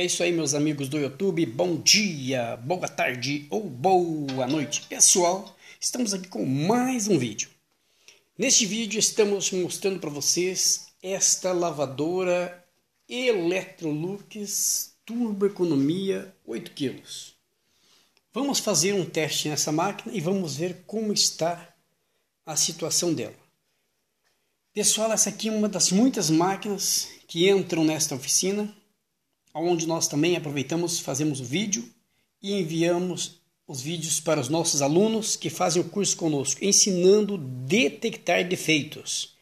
É isso aí, meus amigos do YouTube. Bom dia, boa tarde ou boa noite, pessoal. Estamos aqui com mais um vídeo. Neste vídeo estamos mostrando para vocês esta lavadora Electrolux Turbo Economia 8 kg. Vamos fazer um teste nessa máquina e vamos ver como está a situação dela. Pessoal, essa aqui é uma das muitas máquinas que entram nesta oficina onde nós também aproveitamos, fazemos o vídeo e enviamos os vídeos para os nossos alunos que fazem o curso conosco, ensinando detectar defeitos.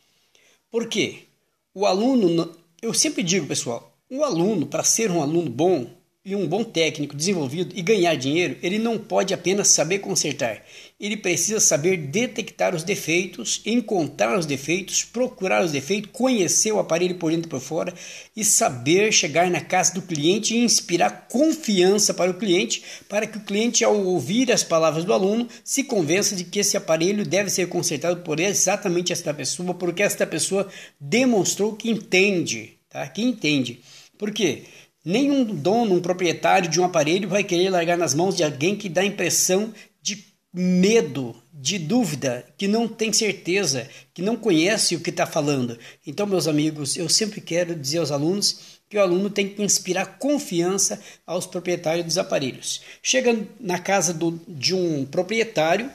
Por quê? O aluno, eu sempre digo, pessoal, o aluno, para ser um aluno bom, e um bom técnico desenvolvido e ganhar dinheiro, ele não pode apenas saber consertar. Ele precisa saber detectar os defeitos, encontrar os defeitos, procurar os defeitos, conhecer o aparelho por dentro e por fora e saber chegar na casa do cliente e inspirar confiança para o cliente, para que o cliente, ao ouvir as palavras do aluno, se convença de que esse aparelho deve ser consertado por exatamente esta pessoa, porque esta pessoa demonstrou que entende, tá? Que entende. Por quê? Nenhum dono, um proprietário de um aparelho vai querer largar nas mãos de alguém que dá a impressão de medo, de dúvida, que não tem certeza, que não conhece o que está falando. Então, meus amigos, eu sempre quero dizer aos alunos que o aluno tem que inspirar confiança aos proprietários dos aparelhos. Chega na casa do, de um proprietário,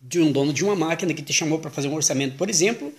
de um dono de uma máquina que te chamou para fazer um orçamento, por exemplo,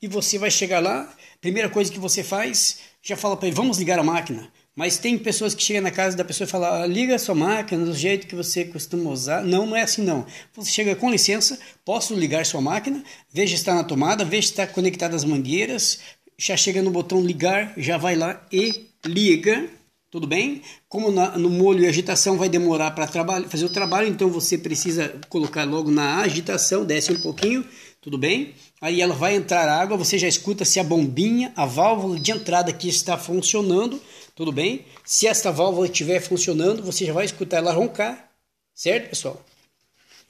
e você vai chegar lá, primeira coisa que você faz, já fala para ele, vamos ligar a máquina. Mas tem pessoas que chegam na casa da pessoa e falam: ah, liga a sua máquina do jeito que você costuma usar. Não, não é assim não. Você chega com licença, posso ligar sua máquina, veja se está na tomada, veja se está conectada às mangueiras, já chega no botão ligar, já vai lá e liga tudo bem? Como na, no molho e agitação vai demorar para fazer o trabalho, então você precisa colocar logo na agitação, desce um pouquinho, tudo bem? Aí ela vai entrar água, você já escuta se a bombinha, a válvula de entrada aqui está funcionando, tudo bem? Se esta válvula estiver funcionando, você já vai escutar ela roncar, certo, pessoal?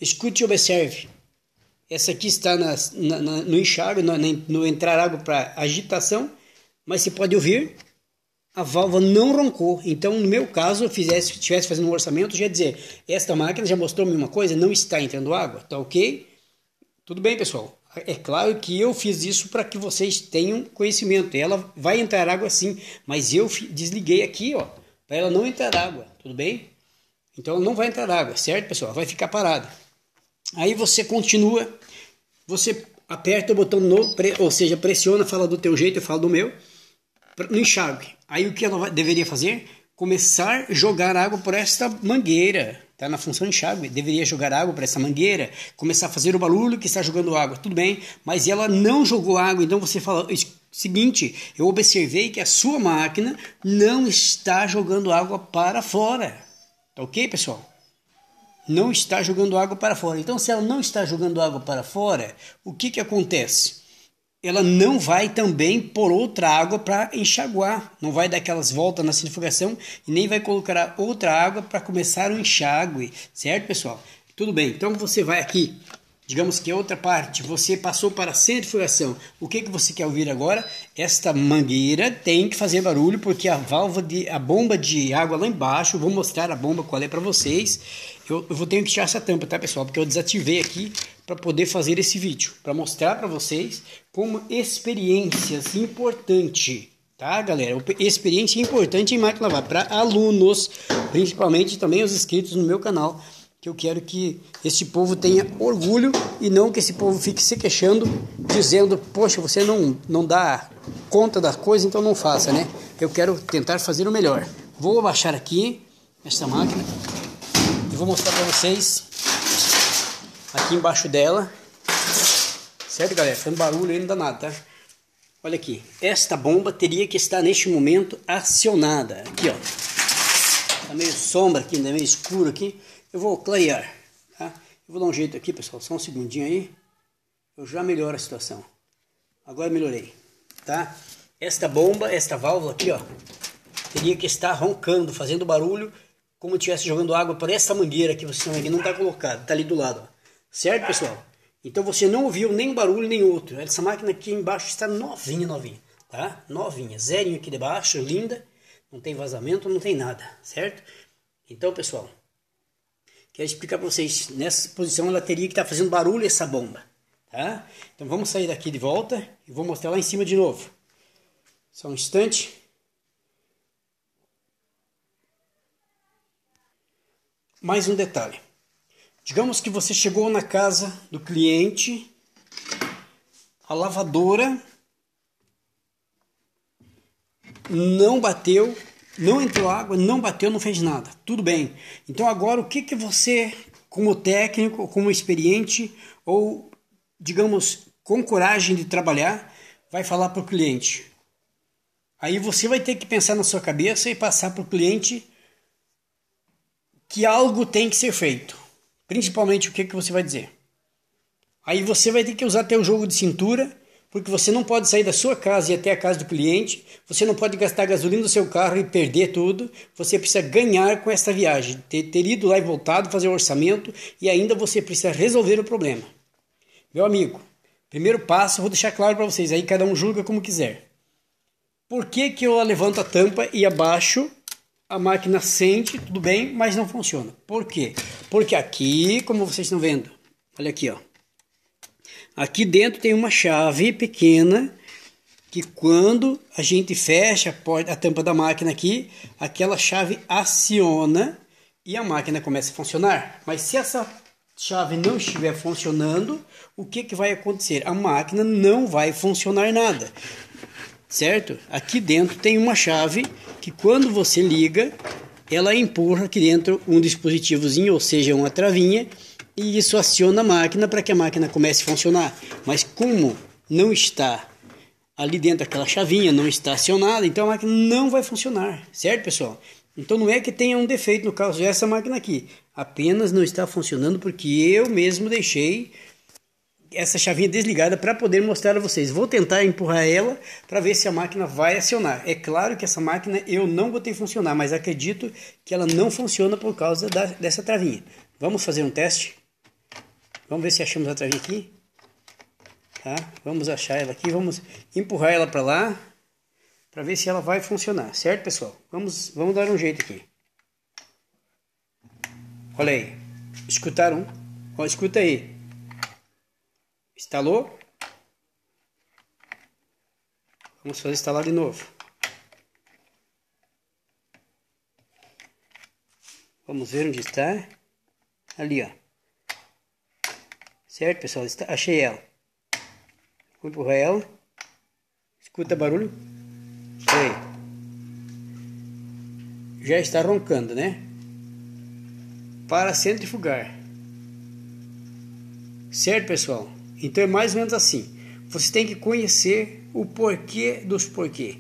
Escute e observe. Essa aqui está na, na, no enxágue, no entrar água para agitação, mas você pode ouvir a válvula não roncou. Então, no meu caso, eu fizesse, estivesse fazendo um orçamento, já ia dizer: esta máquina já mostrou-me uma coisa, não está entrando água, tá ok? Tudo bem, pessoal. É claro que eu fiz isso para que vocês tenham conhecimento. Ela vai entrar água sim, mas eu desliguei aqui, ó, para ela não entrar água, tudo bem? Então não vai entrar água, certo, pessoal? Vai ficar parada. Aí você continua, você aperta o botão novo, ou seja, pressiona, fala do teu jeito, eu falo do meu no enxágue. Aí o que ela deveria fazer? Começar a jogar água por esta mangueira. Tá na função enxágue, deveria jogar água para essa mangueira, começar a fazer o barulho que está jogando água, tudo bem, mas ela não jogou água, então você fala, seguinte, eu observei que a sua máquina não está jogando água para fora. Tá ok, pessoal? Não está jogando água para fora. Então, se ela não está jogando água para fora, o que, que acontece? ela não vai também por outra água para enxaguar, não vai dar aquelas voltas na centrifugação e nem vai colocar outra água para começar o enxágue, certo, pessoal? Tudo bem, então você vai aqui, digamos que é outra parte, você passou para a centrifugação, o que, que você quer ouvir agora? Esta mangueira tem que fazer barulho porque a válvula de a bomba de água lá embaixo, vou mostrar a bomba qual é para vocês, eu, eu vou ter que tirar essa tampa, tá, pessoal? Porque eu desativei aqui para poder fazer esse vídeo, para mostrar para vocês como experiências importante, tá, galera? Experiência importante em máquina lavar para alunos, principalmente também os inscritos no meu canal, que eu quero que esse povo tenha orgulho e não que esse povo fique se queixando, dizendo: "Poxa, você não não dá conta da coisa, então não faça, né?" Eu quero tentar fazer o melhor. Vou baixar aqui esta máquina e vou mostrar para vocês aqui embaixo dela. Certo, galera? Fazendo barulho aí não dá nada, tá? Olha aqui. Esta bomba teria que estar neste momento acionada. Aqui, ó. Tá meio sombra aqui, ainda né? meio escuro aqui. Eu vou clarear, tá? Eu vou dar um jeito aqui, pessoal. Só um segundinho aí. Eu já melhoro a situação. Agora melhorei, tá? Esta bomba, esta válvula aqui, ó. Teria que estar roncando, fazendo barulho, como se estivesse jogando água por essa mangueira que vocês estão vendo. Não tá colocado, tá ali do lado, ó. Certo, pessoal? Então você não ouviu nem um barulho nem outro. Essa máquina aqui embaixo está novinha, novinha, tá? Novinha, zerinho aqui debaixo, linda. Não tem vazamento, não tem nada, certo? Então, pessoal, quero explicar para vocês. Nessa posição ela teria que estar tá fazendo barulho essa bomba, tá? Então vamos sair daqui de volta e vou mostrar lá em cima de novo. Só um instante. Mais um detalhe. Digamos que você chegou na casa do cliente, a lavadora não bateu, não entrou água, não bateu, não fez nada. Tudo bem. Então agora o que, que você, como técnico, como experiente, ou digamos, com coragem de trabalhar, vai falar para o cliente? Aí você vai ter que pensar na sua cabeça e passar para o cliente que algo tem que ser feito. Principalmente o que, é que você vai dizer. Aí você vai ter que usar até o jogo de cintura, porque você não pode sair da sua casa e até a casa do cliente, você não pode gastar gasolina do seu carro e perder tudo, você precisa ganhar com essa viagem, ter, ter ido lá e voltado, fazer o um orçamento e ainda você precisa resolver o problema. Meu amigo, primeiro passo, vou deixar claro para vocês, aí cada um julga como quiser. Por que, que eu levanto a tampa e abaixo a máquina sente, tudo bem, mas não funciona. Por quê? Porque aqui, como vocês estão vendo, olha aqui, ó. Aqui dentro tem uma chave pequena que quando a gente fecha a, porta, tampa da máquina aqui, aquela chave aciona e a máquina começa a funcionar. Mas se essa chave não estiver funcionando, o que, que vai acontecer? A máquina não vai funcionar nada certo? Aqui dentro tem uma chave que quando você liga, ela empurra aqui dentro um dispositivozinho, ou seja, uma travinha, e isso aciona a máquina para que a máquina comece a funcionar. Mas como não está ali dentro aquela chavinha, não está acionada, então a máquina não vai funcionar, certo, pessoal? Então não é que tenha um defeito no caso dessa máquina aqui, apenas não está funcionando porque eu mesmo deixei essa chavinha desligada para poder mostrar a vocês. Vou tentar empurrar ela para ver se a máquina vai acionar. É claro que essa máquina eu não botei funcionar, mas acredito que ela não funciona por causa da, dessa travinha. Vamos fazer um teste. Vamos ver se achamos a travinha aqui. Tá? Vamos achar ela aqui, vamos empurrar ela para lá para ver se ela vai funcionar, certo, pessoal? Vamos, vamos dar um jeito aqui. Olha aí. Escutaram? Ó, escuta aí. Instalou? Vamos fazer instalar de novo. Vamos ver onde está. Ali, ó. Certo, pessoal? Está, achei ela. Vou empurrar ela. Escuta barulho? Aí. Já está roncando, né? Para centrifugar. Certo, pessoal? Então é mais ou menos assim. Você tem que conhecer o porquê dos porquê.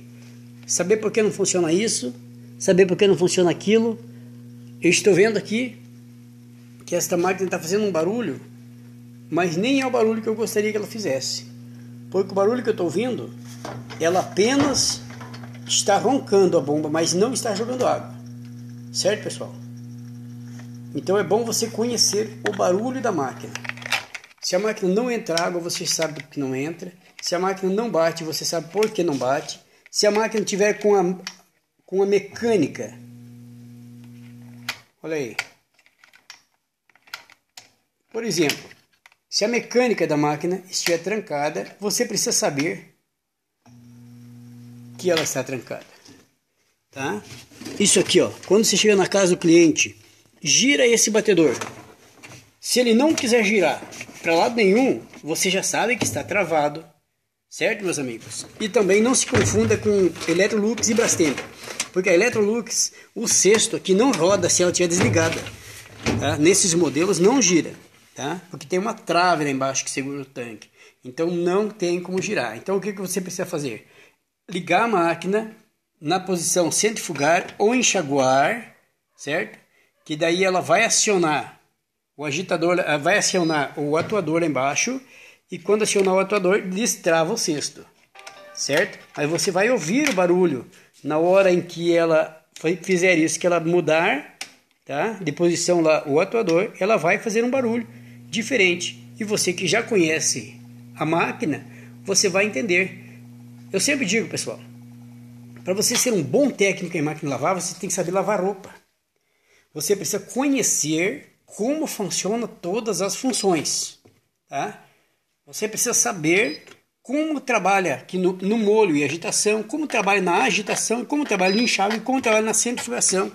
Saber por que não funciona isso, saber por que não funciona aquilo. Eu estou vendo aqui que esta máquina está fazendo um barulho, mas nem é o barulho que eu gostaria que ela fizesse. Porque o barulho que eu estou ouvindo, ela apenas está roncando a bomba, mas não está jogando água. Certo, pessoal? Então é bom você conhecer o barulho da máquina. Se a máquina não entra água, você sabe que não entra. Se a máquina não bate, você sabe por que não bate. Se a máquina tiver com a, com a mecânica, olha aí. Por exemplo, se a mecânica da máquina estiver trancada, você precisa saber que ela está trancada. Tá? Isso aqui, ó. Quando você chega na casa do cliente, gira esse batedor. Se ele não quiser girar, para lado nenhum, você já sabe que está travado, certo, meus amigos? E também não se confunda com Electrolux e Brastemp, porque a Electrolux, o cesto aqui não roda se ela estiver desligada. Tá? Nesses modelos não gira, tá? porque tem uma trave lá embaixo que segura o tanque. Então não tem como girar. Então o que, que você precisa fazer? Ligar a máquina na posição centrifugar ou enxaguar, certo? Que daí ela vai acionar o agitador eh, vai acionar o atuador lá embaixo e quando acionar o atuador, destrava o cesto, certo? Aí você vai ouvir o barulho na hora em que ela fizer isso, que ela mudar tá? de posição lá o atuador, ela vai fazer um barulho diferente. E você que já conhece a máquina, você vai entender. Eu sempre digo, pessoal, para você ser um bom técnico em máquina de lavar, você tem que saber lavar roupa. Você precisa conhecer como funciona todas as funções. Tá? Você precisa saber como trabalha aqui no, no molho e agitação, como trabalha na agitação, como trabalha no enxágue, como trabalha na centrifugação.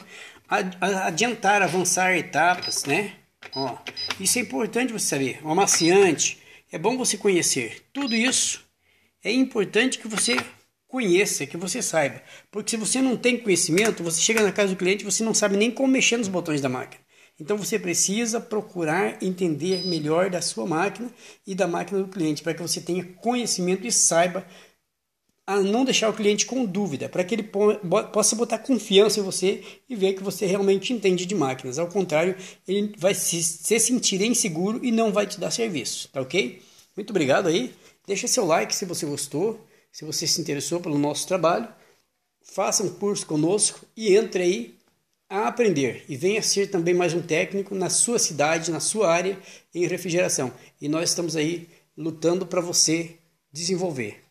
Adiantar, avançar etapas, né? Ó, isso é importante você saber. O amaciante, é bom você conhecer. Tudo isso é importante que você conheça, que você saiba. Porque se você não tem conhecimento, você chega na casa do cliente e você não sabe nem como mexer nos botões da máquina. Então você precisa procurar entender melhor da sua máquina e da máquina do cliente para que você tenha conhecimento e saiba a não deixar o cliente com dúvida, para que ele possa botar confiança em você e ver que você realmente entende de máquinas. Ao contrário, ele vai se, se sentir inseguro e não vai te dar serviço, tá ok? Muito obrigado aí. Deixa seu like se você gostou, se você se interessou pelo nosso trabalho. Faça um curso conosco e entre aí a aprender e venha ser também mais um técnico na sua cidade, na sua área em refrigeração. E nós estamos aí lutando para você desenvolver,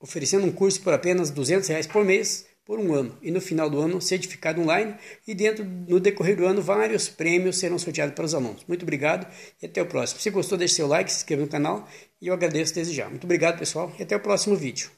oferecendo um curso por apenas R$ 200 reais por mês por um ano e no final do ano certificado online e dentro no decorrer do ano vários prêmios serão sorteados para os alunos. Muito obrigado e até o próximo. Se gostou, deixe seu like, se inscreva no canal e eu agradeço desde já. Muito obrigado, pessoal, e até o próximo vídeo.